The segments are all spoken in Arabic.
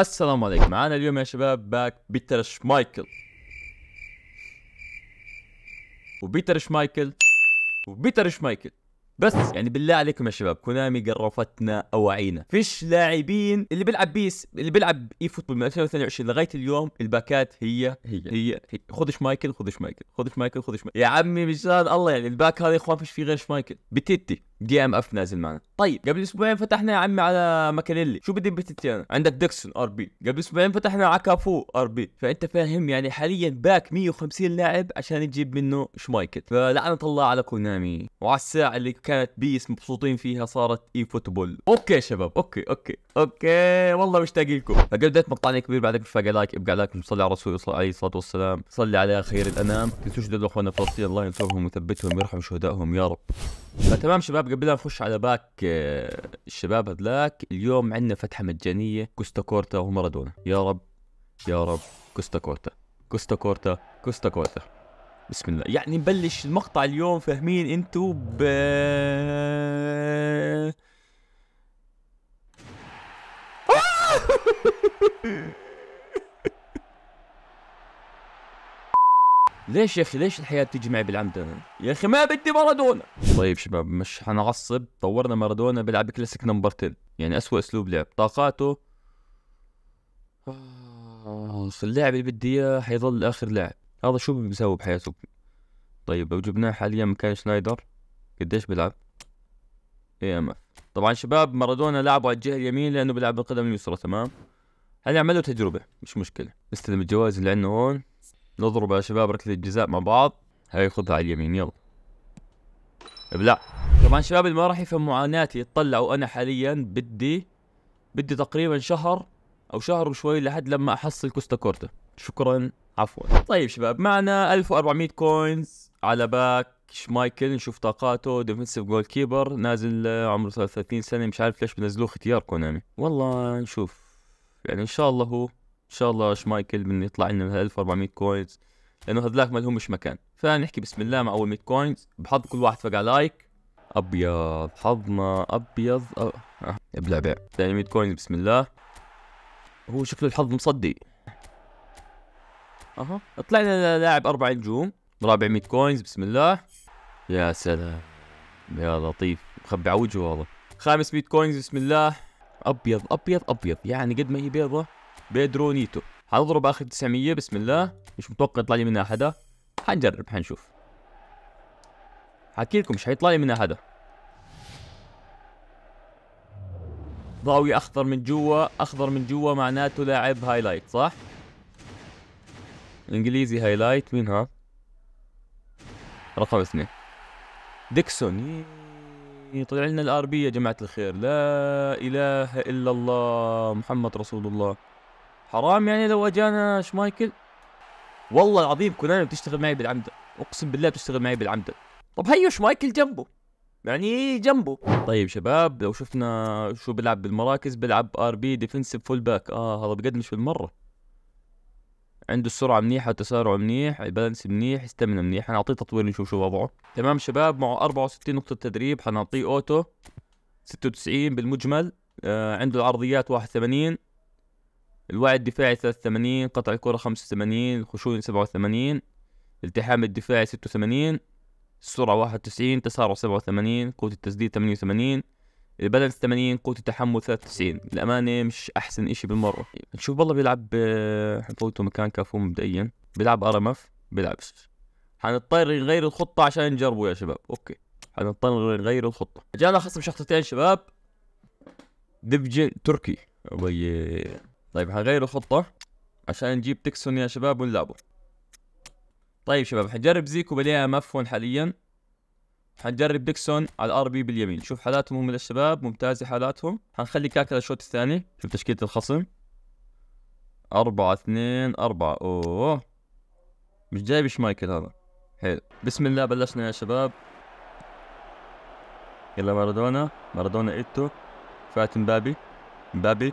السلام عليكم معنا اليوم يا شباب باك بيتر شمايكل وبيتر شمايكل وبيتر شمايكل بس يعني بالله عليكم يا شباب كونامي قرفتنا اواعينا فيش لاعبين اللي بيلعب بيس اللي بيلعب اي فوتبول من 2022 لغايه اليوم الباكات هي هي هي, هي. خذ شمايكل خذ شمايكل خذ شمايكل خذ شمايكل يا عمي مشان الله يعني الباك هذا يا اخوان فيش فيه غير شمايكل بتيتي دي ام اف نازل معنا طيب قبل اسبوعين فتحنا يا عمي على ماكاليلي شو بدي انا عندك ديكسون ار بي قبل اسبوعين فتحنا على كافو ار بي فانت فاهم يعني حاليا باك 150 لاعب عشان يجيب منه شمايكل فلعنه الله على كونامي وعلى الساعه اللي كانت بيس مبسوطين فيها صارت اي فوتبول اوكي شباب اوكي اوكي اوكي والله مشتاق لكم فقبل بدايه مقطعنا الكبير بعدك فقع لايك ابقى لايك صلي على الرسول عليه الصلاه والسلام صلي على خير الانام تنسوش تدعوا اخواننا فلسطين الله ينصرهم ويثبتهم ويرحم شهدائهم يا رب فتمام شباب قبل لا نخش على باك آه، الشباب هذلاك اليوم عندنا فتحه مجانيه كوستا كورتا ومارادونا يا رب يا رب كوستا كورتا كوستا كورتا كوستا كورتا بسم الله يعني نبلش المقطع اليوم فاهمين انتو ب آه! ليش يا اخي ليش الحياه تجي معي بالعمد يا اخي ما بدي مارادونا طيب شباب مش حنعصب طورنا مارادونا بيلعب كلاسيك نمبر 10 يعني اسوء اسلوب لعب طاقاته آه، اللاعب اللي بدي اياه حيظل اخر لاعب هذا شو بيسوي بحياته طيب لو جبناه حاليا مكان شنايدر قديش بيلعب اي ام اف طبعا شباب مارادونا لعبه على الجهه اليمين لانه بيلعب بالقدم اليسرى تمام هنعمل له تجربه مش مشكله نستلم الجواز اللي عندنا هون نضرب يا شباب ركله الجزاء مع بعض هاي خذها على اليمين يلا ابلع طبعا شباب اللي ما راح يفهم معاناتي اطلعوا انا حاليا بدي بدي تقريبا شهر او شهر وشوي لحد لما احصل كوستا كورتا شكرا عفوا طيب شباب معنا 1400 كوينز على باك شمايكل نشوف طاقاته ديفنسيف جول كيبر نازل عمره 33 سنه مش عارف ليش بنزلوه اختيار كونامي والله نشوف يعني ان شاء الله هو ان شاء الله شمايكل من يطلع لنا 1400 كوينز لانه هذلاك ما لهمش مكان فنحكي بسم الله مع اول 100 كوينز بحظ كل واحد فقع لايك ابيض حظنا ابيض أه. ابلع بيع ثاني 100 كوينز بسم الله هو شكله الحظ مصدي اها طلعنا لاعب اربع نجوم رابع 100 كوينز بسم الله يا سلام يا لطيف مخبي على وجهه والله خامس 100 كوينز بسم الله ابيض ابيض ابيض يعني قد ما هي بيضه بيدرو نيتو حضرب اخر 900 بسم الله مش متوقع يطلع لي منها حدا حنجرب حنشوف حكي لكم مش حيطلع لي منها حدا ضاوية اخضر من جوا اخضر من جوا معناته لاعب هايلايت صح انجليزي هايلايت مين ها رقم اثنين ديكسون طلع لنا الار بي يا جماعه الخير لا اله الا الله محمد رسول الله حرام يعني لو اجانا شمايكل والله العظيم كونان بتشتغل معي بالعمده اقسم بالله بتشتغل معي بالعمده طب هيو شمايكل جنبه يعني جنبه طيب شباب لو شفنا شو بلعب بالمراكز بلعب ار بي ديفنسيف فول باك اه هذا بقدمش بالمره عنده السرعة منيحة وتسارع منيح البالانس منيح استمنى منيح حنعطيه تطوير نشوف شو وضعه تمام شباب معه 64 نقطة تدريب حنعطيه اوتو 96 بالمجمل آه عنده العرضيات 81 الوعي الدفاعي 83 قطع الكرة 85 الخشونة 87 التحام الدفاعي 86 السرعة 91 تسارع 87 قوة التسديد 88 البدن 80 قوة التحمل 93 الأمانة مش أحسن إشي بالمرة نشوف والله بيلعب آه، حطوته مكان كافو مبدئيا بيلعب أرمف بيلعبش حنضطر نغير الخطة عشان نجربه يا شباب أوكي حنضطر نغير الخطة جانا خصم شخصيتين شباب دبجن تركي طيب هنغير الخطة عشان نجيب تكسون يا شباب ونلعبه طيب شباب حنجرب زيكو بليها مفون حاليا حنجرب ديكسون على الار بي باليمين شوف حالاتهم هم الشباب ممتازة حالاتهم حنخلي كاكا الشوط الثاني شوف تشكيلة الخصم أربعة اثنين أربعة أوه مش جايب شمايكل هذا حلو بسم الله بلشنا يا شباب يلا مارادونا مارادونا إيتو فات مبابي مبابي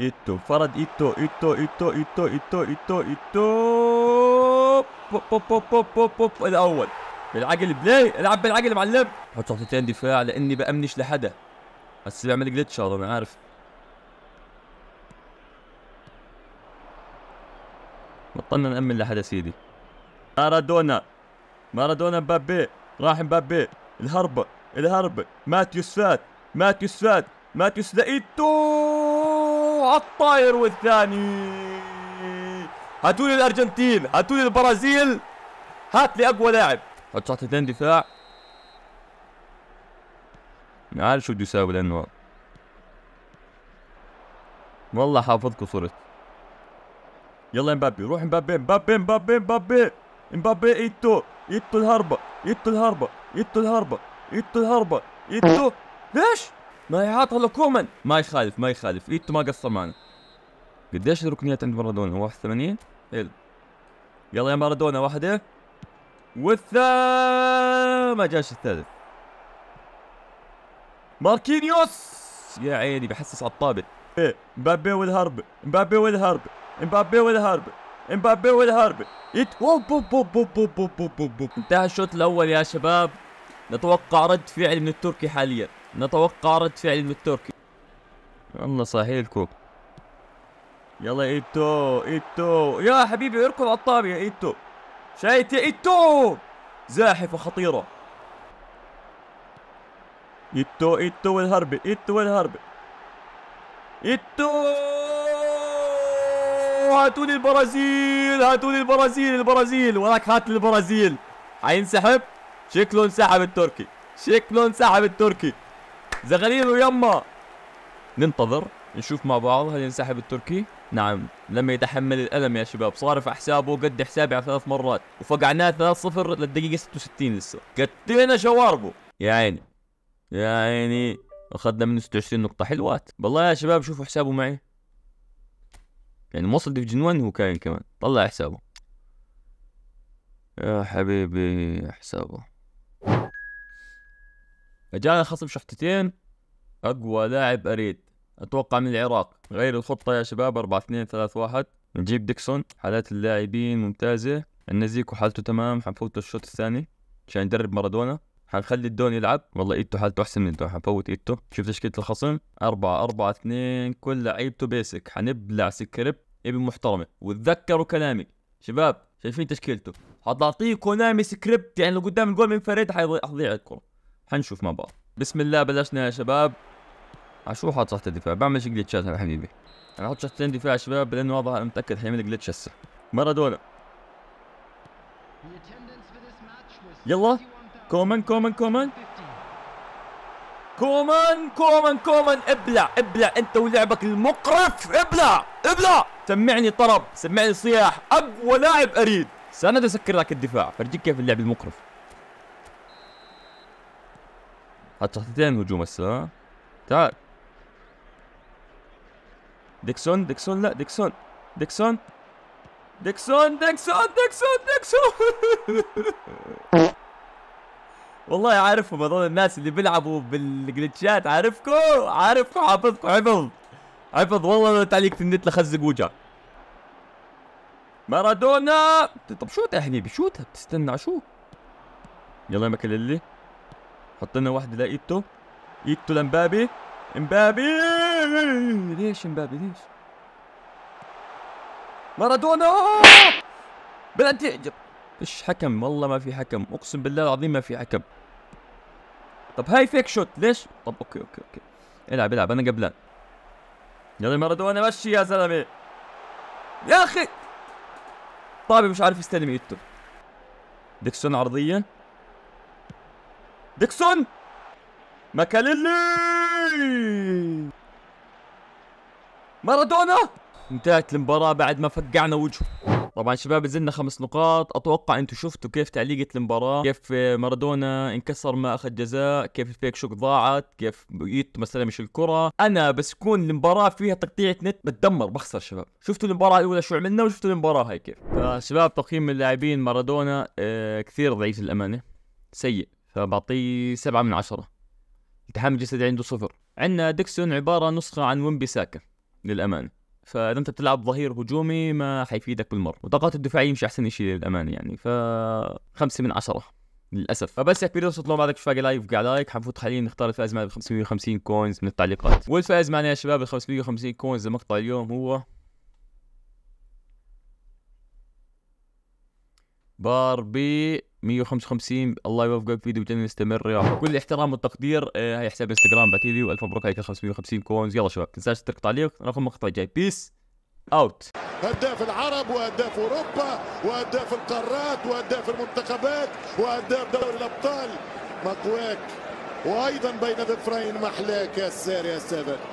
ايتو فرد ايتو ايتو ايتو ايتو ايتو ايتو ايتو بوب بوب بوب بوب بوب الاول بالعقل بلاي العب بالعقل معلم حط حطتين دفاع لاني بامنش لحدا بس بيعمل جلتش هذا انا عارف بطلنا نامن لحدا سيدي مارادونا مارادونا مبابي راح مبابي الهربه الهربه ماتيوس فات ماتيوس فات ماتيوس لقيته الطاير والثاني هاتوا لي الارجنتين هاتوا لي البرازيل هات لي اقوى لاعب رجعت اثنين دفاع عارف شو بده يساوي لانه والله حافظكم صرت يلا امبابي روح امبابي امبابي امبابي امبابي امبابي ايتو ايتو الهربة ايتو الهربة ايتو الهربة ايتو الهربة ايتو ليش ما هي عاطله ما يخالف ما يخالف ايتو ما قصر معنا قديش الركنيات عند مارادونا 81 حلو يلا يا مارادونا واحده والثا ما جاش الثالث ماركينيوس يا عيني بحسس على الطابه إيه، مبابي والهرب مبابي والهرب مبابي والهرب مبابي والهرب يت انتهى الشوط الاول يا شباب نتوقع رد فعل من التركي حاليا نتوقع رد فعل من التركي والله صحيح الكوب يلا ايتو ايتو يا حبيبي اركض على الطابي يا ايتو شايت يا ايتو زاحفه خطيره ايتو ايتو والهرب ايتو والهرب ايتو هاتوني البرازيل هاتوني البرازيل البرازيل وراك هات البرازيل حينسحب شكله انسحب التركي شكله انسحب التركي زغليل يما ننتظر نشوف مع بعض هل ينسحب التركي نعم لم يتحمل الألم يا شباب صارف حسابه قد حسابي على ثلاث مرات وفقعناه 3-0 للدقيقة 66 لسه قتلنا شواربه يا عيني يا عيني أخذنا منه 26 نقطة حلوات والله يا شباب شوفوا حسابه معي يعني موصل مصدف جنوان هو كاين كمان طلع حسابه يا حبيبي حسابه فجانا خصم شحطتين اقوى لاعب اريد اتوقع من العراق غير الخطه يا شباب 4 2 3 1 نجيب ديكسون حالات اللاعبين ممتازه عندنا زيكو حالته تمام حنفوت الشوط الثاني عشان يدرب مارادونا حنخلي الدون يلعب والله ايتو حالته احسن من الدون حنفوت ايتو شوف تشكيله الخصم 4 4 2 كل لعيبته بيسك حنبلع سكريب ابن محترمه وتذكروا كلامي شباب شايفين تشكيلته حتعطيه كونامي سكريبت يعني لو قدام الجول منفرد حيضيع الكره حنشوف مع بعض بسم الله بلشنا يا شباب عشو حاط تحت الدفاع بعمل شي جلتشات يا حبيبي انا احط شخصين دفاع يا شباب لانه واضح انا متاكد حيعمل جلتش هسه مارادونا يلا كومان كومان كومان كومان كومان كومان ابلع ابلع انت ولعبك المقرف ابلع ابلع سمعني طرب سمعني صياح اقوى لاعب اريد سند اسكر لك الدفاع فرجيك كيف اللعب المقرف تحتين هجوم هسه تعال ديكسون ديكسون لا ديكسون ديكسون ديكسون ديكسون ديكسون ديكسون والله عارفهم هذول الناس اللي بيلعبوا بالجلتشات عارفكم عارفكم حافظكم حفظ حفظ والله لو تعليق في النت لخزق وجهك مارادونا طب شو يا حبيبي شو بتستنى شو يلا يا مكللي حط لنا واحده لايتو ايتو لمبابي امبابي ليش امبابي ليش مارادونا بلنتي ايش حكم والله ما في حكم اقسم بالله العظيم ما في حكم طب هاي فيك شوت ليش طب اوكي اوكي اوكي العب العب انا قبلان يلا مارادونا مشي يا زلمه يا اخي طابي مش عارف يستلم ايتو ديكسون عرضيه ديكسون ماكاليلي مارادونا انتهت المباراة بعد ما فقعنا وجهه طبعا شباب زلنا خمس نقاط اتوقع انتم شفتوا كيف تعليقة المباراة كيف مارادونا انكسر ما اخذ جزاء كيف الفيك شوك ضاعت كيف بقيت ما سلمش الكرة انا بس كون المباراة فيها تقطيعة نت بتدمر بخسر شباب شفتوا المباراة الاولى شو عملنا وشفتوا المباراة هاي كيف شباب تقييم اللاعبين مارادونا اه كثير ضعيف للامانة سيء فبعطيه سبعة من عشرة التحام الجسدي عنده صفر عندنا ديكسون عبارة نسخة عن وين بيساكا للأمانة فإذا أنت بتلعب ظهير هجومي ما حيفيدك بالمرة وطاقات الدفاعية مش أحسن شيء للأمانة يعني ف خمسة من عشرة للاسف فبس يا كبير طلعوا بعدك شفاقي لايف قاعد لايك حنفوت حاليا نختار الفائز معنا ب 550 كوينز من التعليقات والفائز معنا يا شباب ب 550 كوينز لمقطع اليوم هو باربي 155 الله يوفقك فيديو جميل يستمر يا رب كل الاحترام والتقدير آه، هاي حساب انستغرام باتيلي والف مبروك عليك 550 كونز يلا شباب تنساش تترك تعليق ناخذ المقطع الجاي بيس اوت هداف العرب وهداف اوروبا وهداف القارات وهداف المنتخبات وهداف دوري الابطال مقواك وايضا بين ذفرين محلاك يا السار يا سابق